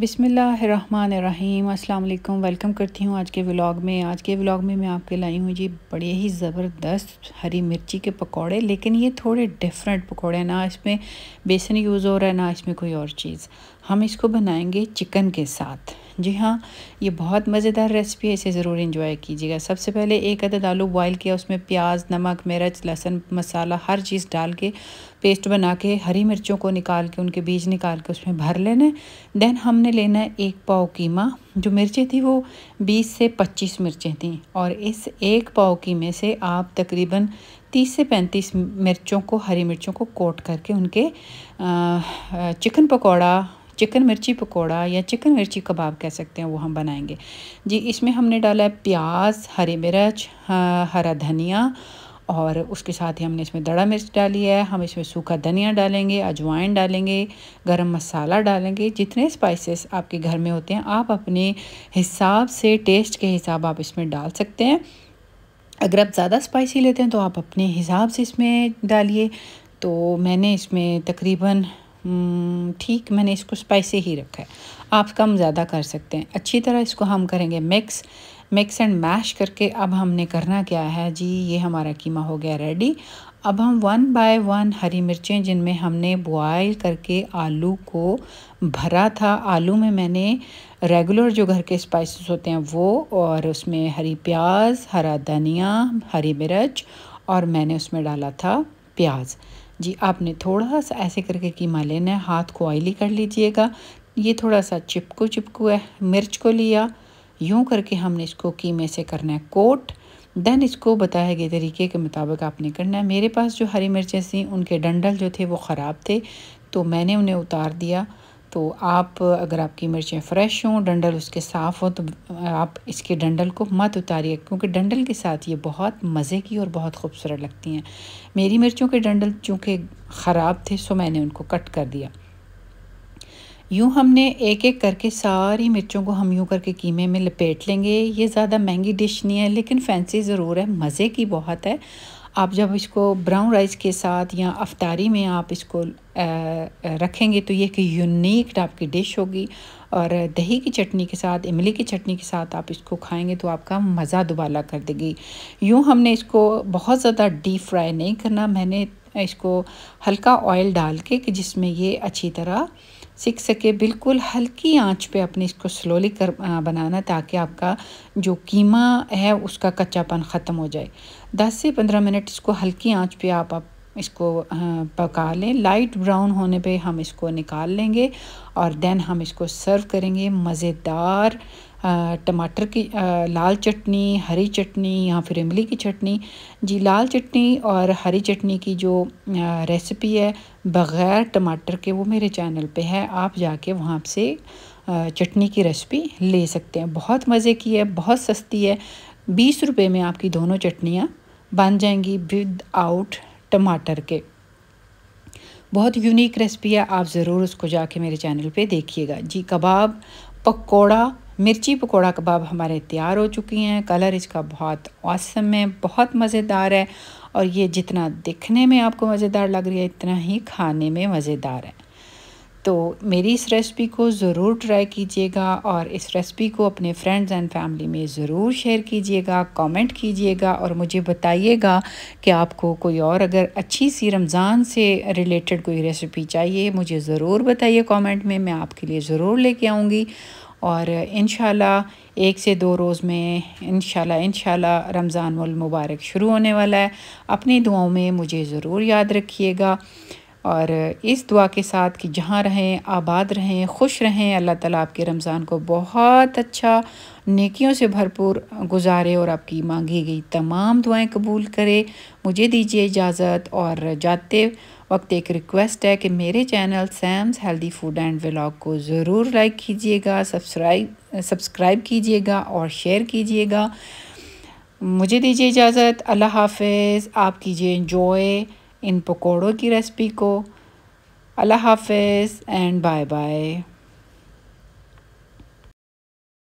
बिसमीम अल्लाम वेलकम करती हूँ आज के व्लॉग में आज के व्लॉग में मैं आपके लाई हूँ जी बड़े ही ज़बरदस्त हरी मिर्ची के पकौड़े लेकिन ये थोड़े डिफरेंट पकौड़े हैं ना इसमें बेसन यूज़ हो रहा है ना इसमें कोई और चीज़ हम इसको बनाएंगे चिकन के साथ जी हाँ ये बहुत मज़ेदार रेसिपी है इसे ज़रूर इंजॉय कीजिएगा सबसे पहले एक अदद आलू बॉईल किया उसमें प्याज नमक मिर्च लहसुन मसाला हर चीज़ डाल के पेस्ट बना के हरी मिर्चों को निकाल के उनके बीज निकाल के उसमें भर लेना देन हमने लेना है एक पाव कीमा जो मिर्चें थी वो बीस से पच्चीस मिर्चें थीं और इस एक पाव कीमे से आप तकरीबन तीस से पैंतीस मिर्चों को हरी मिर्चों को कोट करके उनके चिकन पकौड़ा चिकन मिर्ची पकौड़ा या चिकन मिर्ची कबाब कह सकते हैं वो हम बनाएंगे जी इसमें हमने डाला है प्याज हरी मिर्च हरा धनिया और उसके साथ ही हमने इसमें दड़ा मिर्च डाली है हम इसमें सूखा धनिया डालेंगे अजवाइन डालेंगे गरम मसाला डालेंगे जितने स्पाइसेस आपके घर में होते हैं आप अपने हिसाब से टेस्ट के हिसाब आप इसमें डाल सकते हैं अगर आप ज़्यादा स्पाइसी लेते हैं तो आप अपने हिसाब से इसमें डालिए तो मैंने इसमें तकरीबन हम्म, ठीक मैंने इसको स्पाइसी ही रखा है आप कम ज़्यादा कर सकते हैं अच्छी तरह इसको हम करेंगे मिक्स मिक्स एंड मैश करके अब हमने करना क्या है जी ये हमारा कीमा हो गया रेडी अब हम वन बाय वन हरी मिर्चें जिनमें हमने बॉयल करके आलू को भरा था आलू में मैंने रेगुलर जो घर के स्पाइसेस होते हैं वो और उसमें हरी प्याज हरा धनिया हरी मिर्च और मैंने उसमें डाला था प्याज़ जी आपने थोड़ा सा ऐसे करके कीमा लेना है हाथ को ऑयली कर लीजिएगा ये थोड़ा सा चिपकू चिपकू है मिर्च को लिया यूं करके हमने इसको कीमे से करना है कोट देन इसको बताए गए तरीके के मुताबिक आपने करना है मेरे पास जो हरी मिर्चें थी उनके डंडल जो थे वो ख़राब थे तो मैंने उन्हें उतार दिया तो आप अगर आपकी मिर्चें फ्रेश हों डंडल उसके साफ़ हो तो आप इसके डंडल को मत उतारिए क्योंकि डंडल के साथ ये बहुत मज़े की और बहुत खूबसूरत लगती हैं मेरी मिर्चों के डंडल चूँकि ख़राब थे सो मैंने उनको कट कर दिया यूँ हमने एक एक करके सारी मिर्चों को हम यूँ करके कीमे में लपेट लेंगे ये ज़्यादा महंगी डिश नहीं है लेकिन फैंसी ज़रूर है मज़े की बहुत है आप जब इसको ब्राउन राइस के साथ या अफ्तारी में आप इसको रखेंगे तो ये एक यूनिक टाइप की डिश होगी और दही की चटनी के साथ इमली की चटनी के साथ आप इसको खाएंगे तो आपका मज़ा दुबाला कर देगी यूँ हमने इसको बहुत ज़्यादा डीप फ्राई नहीं करना मैंने इसको हल्का ऑयल डाल के कि जिसमें ये अच्छी तरह सीख सके बिल्कुल हल्की आंच पे अपने इसको स्लोली कर बनाना ताकि आपका जो कीमा है उसका कच्चापन ख़त्म हो जाए 10 से 15 मिनट इसको हल्की आंच पे आप, आप इसको पका लें लाइट ब्राउन होने पे हम इसको निकाल लेंगे और देन हम इसको सर्व करेंगे मज़ेदार टमाटर की लाल चटनी हरी चटनी या फिर इमली की चटनी जी लाल चटनी और हरी चटनी की जो रेसिपी है बग़ैर टमाटर के वो मेरे चैनल पे है आप जाके वहाँ से चटनी की रेसिपी ले सकते हैं बहुत मज़े की है बहुत सस्ती है बीस रुपये में आपकी दोनों चटनियाँ बन जाएंगी विद आउट टमाटर के बहुत यूनिक रेसिपी है आप ज़रूर उसको जाके मेरे चैनल पे देखिएगा जी कबाब पकौड़ा मिर्ची पकोड़ा कबाब हमारे तैयार हो चुकी हैं कलर इसका बहुत औसम है बहुत मज़ेदार है और ये जितना दिखने में आपको मज़ेदार लग रही है इतना ही खाने में मज़ेदार है तो मेरी इस रेसिपी को ज़रूर ट्राई कीजिएगा और इस रेसिपी को अपने फ्रेंड्स एंड फैमिली में ज़रूर शेयर कीजिएगा कमेंट कीजिएगा और मुझे बताइएगा कि आपको कोई और अगर अच्छी सी रमज़ान से रिलेटेड कोई रेसिपी चाहिए मुझे ज़रूर बताइए कमेंट में मैं आपके लिए ज़रूर लेके आऊँगी और इन एक से दो रोज़ में इन शाला रमज़ान मुबारक शुरू होने वाला है अपनी दुआओं में मुझे ज़रूर याद रखिएगा और इस दुआ के साथ कि जहाँ रहें आबाद रहें खुश रहें अल्लाह ताला आपके रमज़ान को बहुत अच्छा नेकियों से भरपूर गुजारे और आपकी मांगी गई तमाम दुआएं कबूल करे मुझे दीजिए इजाज़त और जाते वक्त एक रिक्वेस्ट है कि मेरे channel Sam's healthy food and vlog को ज़रूर लाइक कीजिएगा सब्सक्राइब सब्सक्राइब कीजिएगा और शेयर कीजिएगा मुझे दीजिए इजाज़त अल्लाह हाफिज़ आप कीजिए इन्जॉय इन पकौड़ों की रेसिपी को अल्लाह हाफिज़ एंड बाय बाय